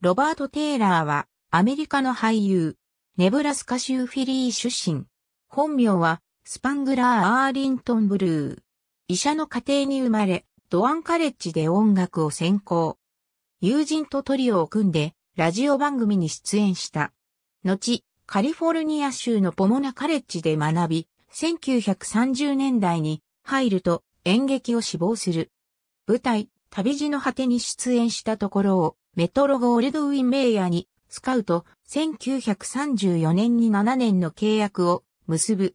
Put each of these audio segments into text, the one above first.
ロバート・テイラーは、アメリカの俳優、ネブラスカ州フィリー出身。本名は、スパングラー・アーリントン・ブルー。医者の家庭に生まれ、ドアンカレッジで音楽を専攻。友人とトリオを組んで、ラジオ番組に出演した。後、カリフォルニア州のポモナカレッジで学び、1930年代に入ると演劇を志望する。舞台、旅路の果てに出演したところをメトロゴールドウィンメイヤーにスカウト1934年に7年の契約を結ぶ。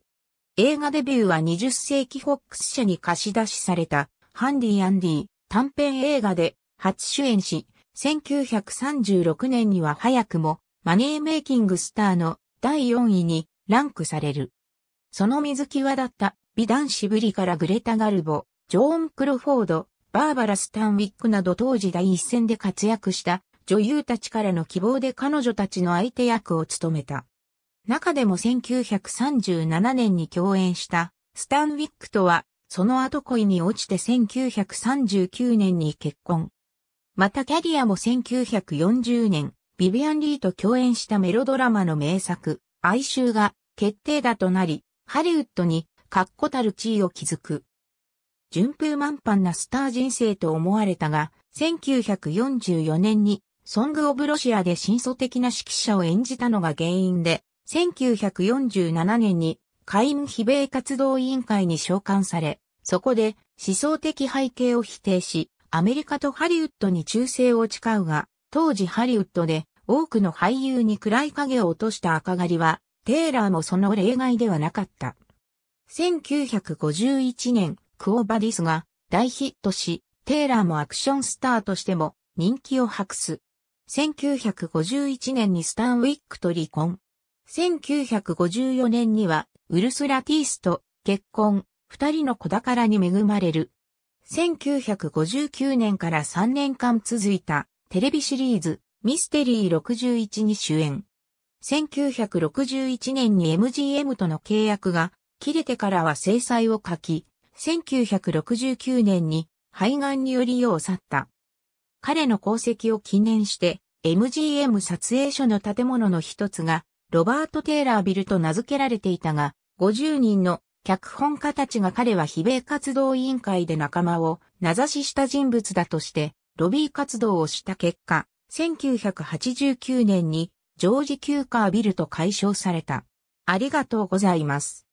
映画デビューは20世紀フォックス社に貸し出しされたハンディ・アンディ短編映画で初主演し、1936年には早くもマネーメイキングスターの第4位にランクされる。その水際だった美男子ぶりからグレタ・ガルボ、ジョーン・クロフォード、バーバラ・スタンウィックなど当時第一線で活躍した女優たちからの希望で彼女たちの相手役を務めた。中でも1937年に共演したスタンウィックとは、その後恋に落ちて1939年に結婚。またキャリアも1940年、ビビアン・リーと共演したメロドラマの名作、哀愁が決定打となり、ハリウッドに確固たる地位を築く。順風満帆なスター人生と思われたが、1944年にソング・オブ・ロシアで真相的な指揮者を演じたのが原因で、1947年に海運非米活動委員会に召喚され、そこで思想的背景を否定し、アメリカとハリウッドに忠誠を誓うが、当時ハリウッドで多くの俳優に暗い影を落とした赤狩りは、テイラーもその例外ではなかった。1951年、クオ・バディスが大ヒットし、テイラーもアクションスターとしても人気を博す。1951年にスタンウィックと離婚。1954年にはウルスラ・ティースと結婚、二人の子宝に恵まれる。1959年から3年間続いたテレビシリーズミステリー61に主演。1961年に MGM との契約が切れてからは制裁を書き、1969年に肺がんにより世を去った。彼の功績を記念して、MGM 撮影所の建物の一つが、ロバート・テイラービルと名付けられていたが、50人の脚本家たちが彼は非米活動委員会で仲間を名指しした人物だとして、ロビー活動をした結果、1989年にジョージ・キューカービルと解消された。ありがとうございます。